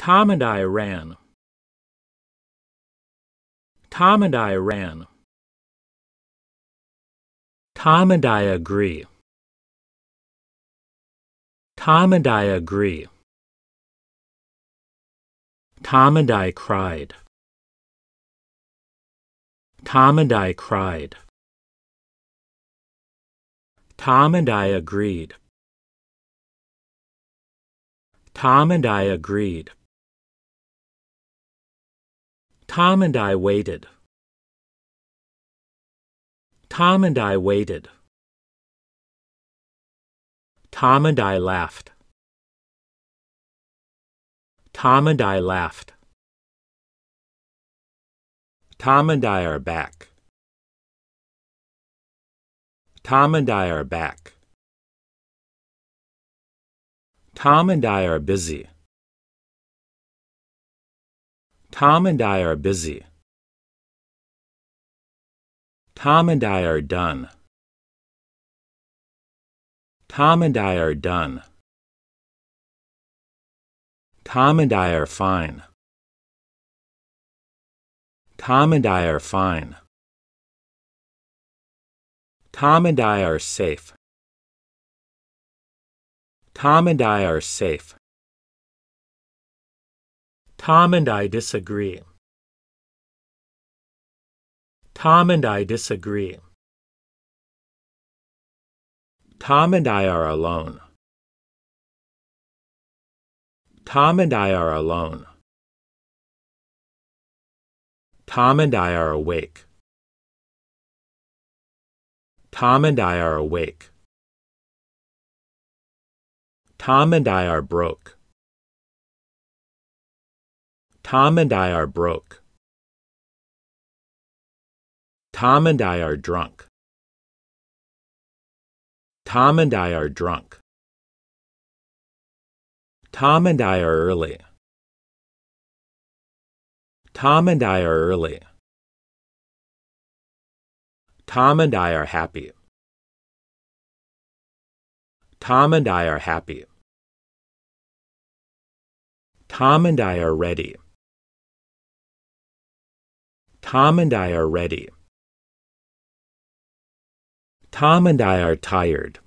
Tom and I ran. Tom and I ran. Tom and I agree. Tom and I agree. Tom and I cried. Tom and I cried. Tom and I agreed. Tom and I agreed. Tom and I waited. Tom and I waited. Tom and I laughed. Tom and I laughed. Tom and I are back. Tom and I are back. Tom and I are busy. Tom and I are busy. Tom and I are done. Tom and I are done. Tom and I are fine. Tom and I are fine. Tom and I are safe. Tom and I are safe. Tom and I disagree. Tom and I disagree. Tom and I are alone. Tom and I are alone. Tom and I are awake. Tom and I are awake. Tom and I are broke. Tom and I are broke. Tom and I are drunk. Tom and I are drunk. Tom and I are early. Tom and I are early. Tom and I are happy. Tom and I are happy. Tom and I are ready. Tom and I are ready. Tom and I are tired.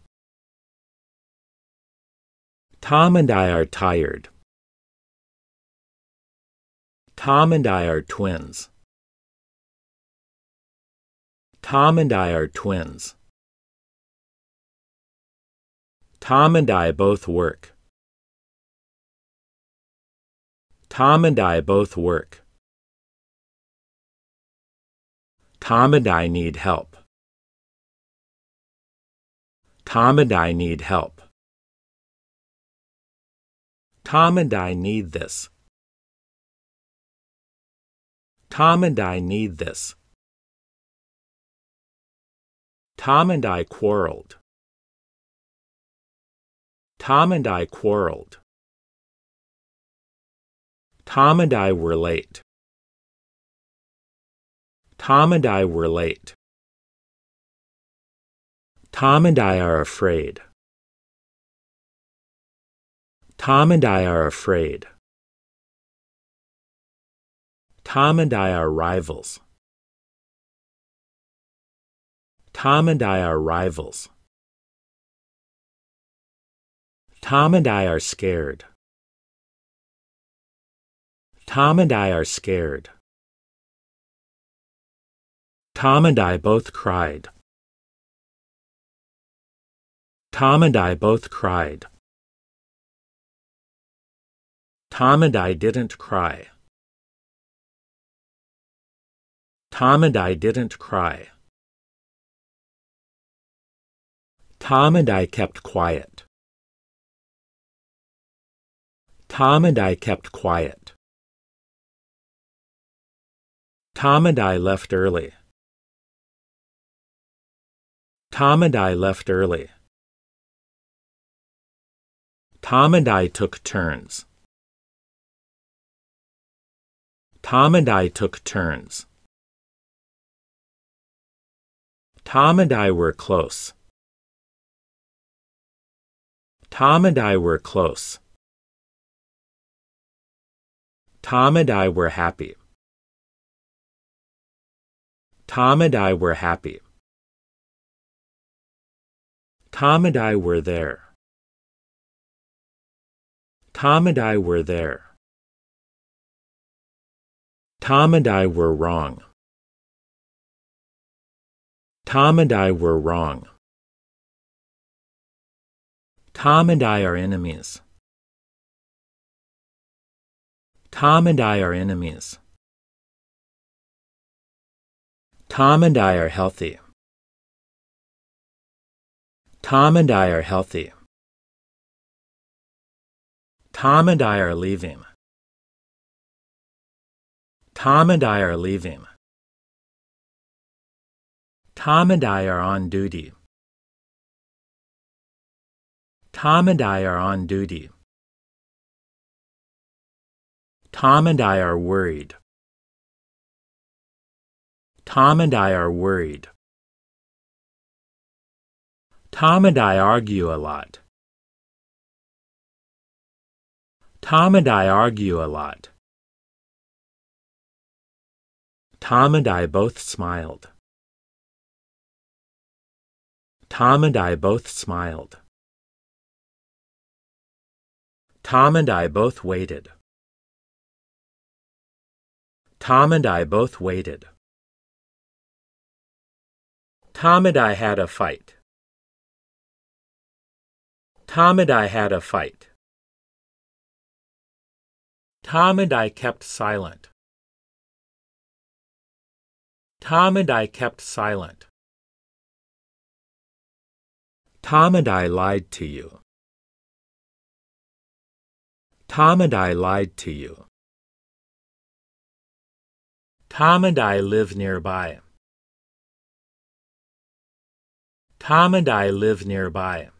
Tom and I are tired. Tom and I are twins. Tom and I are twins. Tom and I both work. Tom and I both work. Tom and I need help. Tom and I need help. Tom and I need this. Tom and I need this. Tom and I quarreled. Tom and I quarreled. Tom and I were late. Tom and I were late. Tom and I are afraid. Tom and I are afraid. Tom and I are rivals. Tom and I are rivals. Tom and I are scared. Tom and I are scared. Tom and I both cried. Tom and I both cried. Tom and I didn't cry. Tom and I didn't cry. Tom and I kept quiet. Tom and I kept quiet. Tom and I left early. Tom and I left early. Tom and I took turns. Tom and I took turns. Tom and I were close. Tom and I were close. Tom and I were happy. Tom and I were happy. Tom and I were there. Tom and I were there. Tom and I were wrong. Tom and I were wrong. Tom and I are enemies. Tom and I are enemies. Tom and I are healthy. Tom and I are healthy. Tom and I are leaving. Tom and I are leaving. Tom and I are on duty. Tom and I are on duty. Tom and I are worried. Tom and I are worried. Tom and I argue a lot. Tom and I argue a lot. Tom and I both smiled. Tom and I both smiled. Tom and I both waited. Tom and I both waited. Tom and I had a fight. Tom and I had a fight. Tom and I kept silent. Tom and I kept silent. Tom and I lied to you. Tom and I lied to you. Tom and I live nearby. Tom and I live nearby.